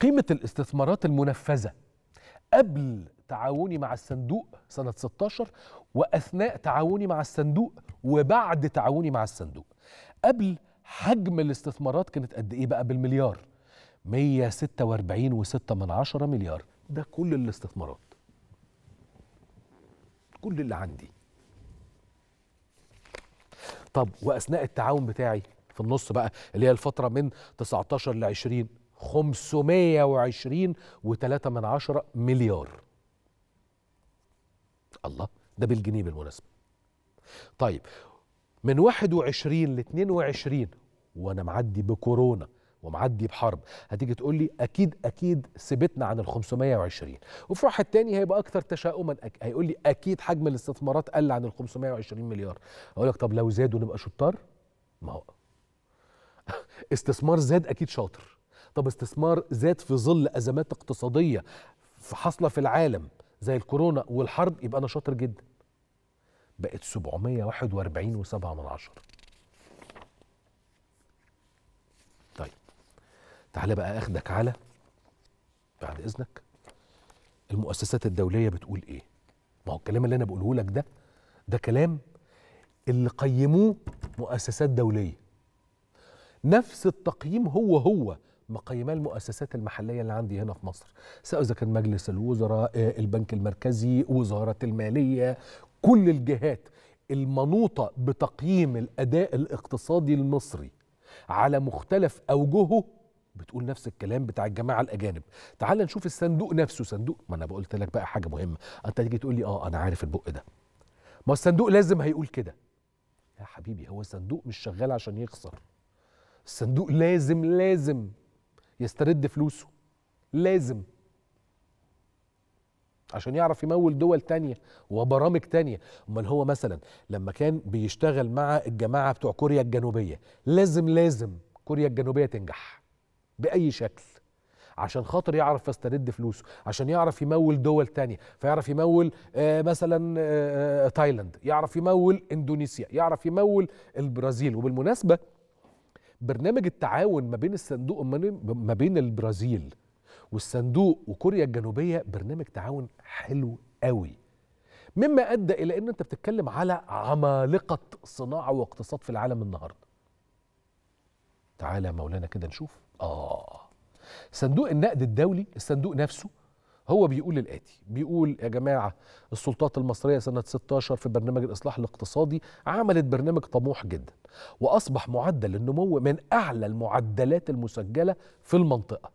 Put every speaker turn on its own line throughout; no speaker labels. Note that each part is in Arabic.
قيمة الاستثمارات المنفذة قبل تعاوني مع الصندوق سنة 16 وأثناء تعاوني مع الصندوق وبعد تعاوني مع الصندوق قبل حجم الاستثمارات كانت قد إيه بقى بالمليار 146.6 مليار ده كل الاستثمارات كل اللي عندي طب وأثناء التعاون بتاعي في النص بقى اللي هي الفترة من 19 ل 20 520 و3 من عشرة مليار الله ده بالجنيه بالمناسبة طيب من 21 ل 22 وانا معدي بكورونا ومعدي بحرب هتيجي تقول لي اكيد اكيد سبتنا عن ال 520 وفي واحد تاني هيبقى اكتر تشاؤما أك... هيقول لي اكيد حجم الاستثمارات قل عن ال 520 مليار اقول لك طب لو زادوا نبقى شطار ما هو استثمار زاد اكيد شاطر طب استثمار زاد في ظل ازمات اقتصاديه حاصله في العالم زي الكورونا والحرب يبقى انا شاطر جدا بقت 741 وسبعة من عشر طيب تعالى بقى اخدك على بعد اذنك المؤسسات الدوليه بتقول ايه ما هو الكلام اللي انا بقوله لك ده ده كلام اللي قيموه مؤسسات دوليه نفس التقييم هو هو مقيماه المؤسسات المحليه اللي عندي هنا في مصر سواء اذا كان مجلس الوزراء آه، البنك المركزي وزاره الماليه كل الجهات المنوطه بتقييم الاداء الاقتصادي المصري على مختلف اوجهه بتقول نفس الكلام بتاع الجماعه الاجانب تعال نشوف الصندوق نفسه صندوق ما انا بقولت لك بقى حاجه مهمه انت تيجي تقول لي اه انا عارف البق ده ما الصندوق لازم هيقول كده يا حبيبي هو الصندوق مش شغال عشان يخسر الصندوق لازم لازم يسترد فلوسه لازم عشان يعرف يمول دول تانية وبرامج تانية امال هو مثلا لما كان بيشتغل مع الجماعة بتوع كوريا الجنوبية لازم لازم كوريا الجنوبية تنجح بأي شكل عشان خاطر يعرف يسترد فلوسه عشان يعرف يمول دول تانية فيعرف يمول آه، مثلا آه، آه، تايلاند يعرف يمول اندونيسيا يعرف يمول البرازيل وبالمناسبة برنامج التعاون ما بين الصندوق ما بين البرازيل والصندوق وكوريا الجنوبيه برنامج تعاون حلو قوي مما ادى الى ان انت بتتكلم على عمالقه صناعه واقتصاد في العالم النهارده تعالى مولانا كده نشوف اه صندوق النقد الدولي الصندوق نفسه هو بيقول الآتي بيقول يا جماعة السلطات المصرية سنة 16 في برنامج الإصلاح الاقتصادي عملت برنامج طموح جدا وأصبح معدل النمو من أعلى المعدلات المسجلة في المنطقة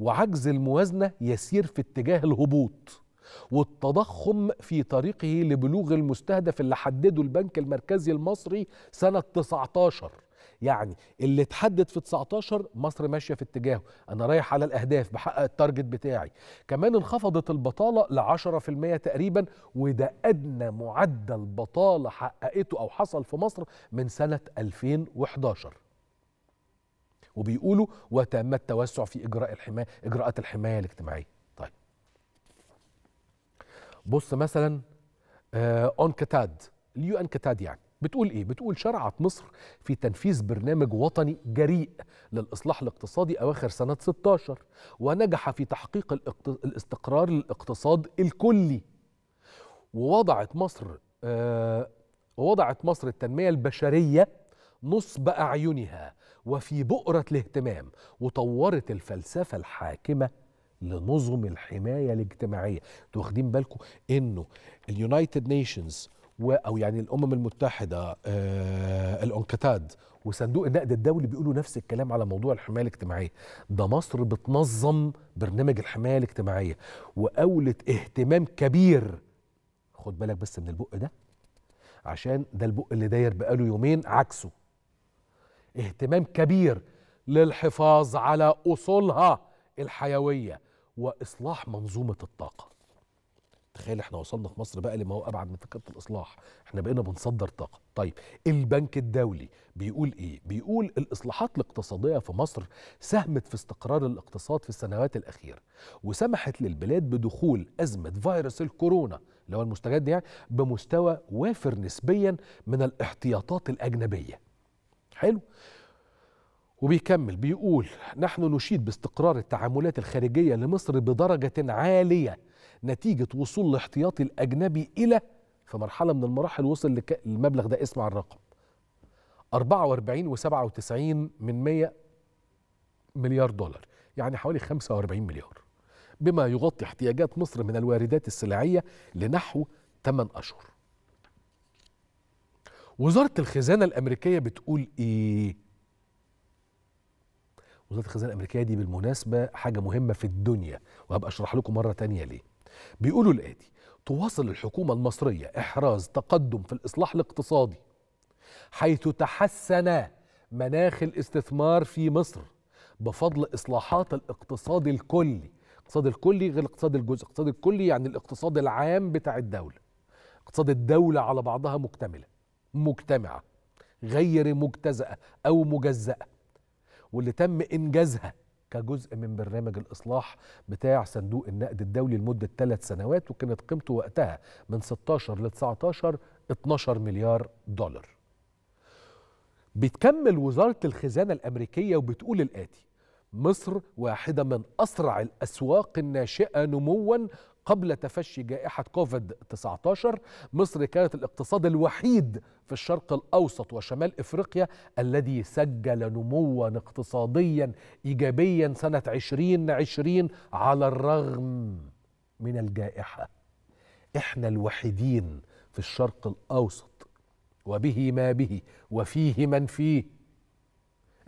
وعجز الموازنة يسير في اتجاه الهبوط والتضخم في طريقه لبلوغ المستهدف اللي حدده البنك المركزي المصري سنة 19 يعني اللي اتحدد في 19 مصر ماشيه في اتجاهه انا رايح على الاهداف بحقق التارجت بتاعي كمان انخفضت البطاله ل 10% تقريبا وده ادنى معدل بطاله حققته او حصل في مصر من سنه 2011 وبيقولوا وتم التوسع في اجراء الحمايه اجراءات الحمايه الاجتماعيه طيب بص مثلا آه، اون كتاد اليو ان كتاد يعني بتقول ايه؟ بتقول شرعت مصر في تنفيذ برنامج وطني جريء للاصلاح الاقتصادي اواخر سنه 16 ونجح في تحقيق الاستقرار الاقتصاد الكلي ووضعت مصر آه ووضعت مصر التنميه البشريه نصب اعينها وفي بؤره الاهتمام وطورت الفلسفه الحاكمه لنظم الحمايه الاجتماعيه انتوا واخدين بالكم انه اليونايتد نيشنز او يعني الامم المتحده آه، الانكتاد وصندوق النقد الدولي بيقولوا نفس الكلام على موضوع الحمايه الاجتماعيه ده مصر بتنظم برنامج الحمايه الاجتماعيه واولت اهتمام كبير خد بالك بس من البق ده عشان ده البق اللي داير بقاله يومين عكسه اهتمام كبير للحفاظ على اصولها الحيويه واصلاح منظومه الطاقه تخيل احنا وصلنا في مصر بقى لما هو ابعد من فكره الاصلاح احنا بقينا بنصدر طاقه طيب البنك الدولي بيقول ايه بيقول الاصلاحات الاقتصاديه في مصر ساهمت في استقرار الاقتصاد في السنوات الاخيره وسمحت للبلاد بدخول ازمه فيروس الكورونا اللي هو المستجد يعني بمستوى وافر نسبيا من الاحتياطات الاجنبيه حلو وبيكمل بيقول نحن نشيد باستقرار التعاملات الخارجية لمصر بدرجة عالية نتيجة وصول الاحتياطي الأجنبي إلى في مرحلة من المراحل وصل للمبلغ ده اسمع الرقم 44 و97 من 100 مليار دولار يعني حوالي 45 مليار بما يغطي احتياجات مصر من الواردات السلعية لنحو 8 أشهر وزارة الخزانة الأمريكية بتقول إيه؟ وزاره الخزانه الامريكيه دي بالمناسبه حاجه مهمه في الدنيا وهبقى اشرح لكم مره تانية ليه بيقولوا الاتي تواصل الحكومه المصريه احراز تقدم في الاصلاح الاقتصادي حيث تحسن مناخ الاستثمار في مصر بفضل اصلاحات الاقتصاد الكلي الاقتصاد الكلي غير الاقتصاد الجزء الاقتصاد الكلي يعني الاقتصاد العام بتاع الدوله اقتصاد الدوله على بعضها مكتمله مجتمعه غير مجتزأة أو مجزأة واللي تم إنجازها كجزء من برنامج الإصلاح بتاع صندوق النقد الدولي لمدة ثلاث سنوات وكانت قيمته وقتها من 16 ل 19 12 مليار دولار بتكمل وزارة الخزانة الأمريكية وبتقول الآتي مصر واحدة من أسرع الأسواق الناشئة نموا قبل تفشي جائحة كوفيد 19 مصر كانت الاقتصاد الوحيد في الشرق الأوسط وشمال إفريقيا الذي سجل نموا اقتصاديا إيجابيا سنة 2020 على الرغم من الجائحة إحنا الوحيدين في الشرق الأوسط وبه ما به وفيه من فيه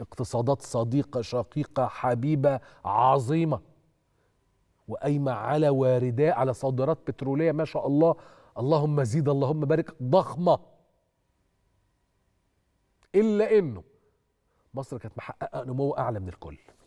اقتصادات صديقة شقيقة حبيبة عظيمة وقايمه على واردات على صادرات بتروليه ما شاء الله اللهم زيد اللهم بارك ضخمه الا انه مصر كانت محققه نمو اعلى من الكل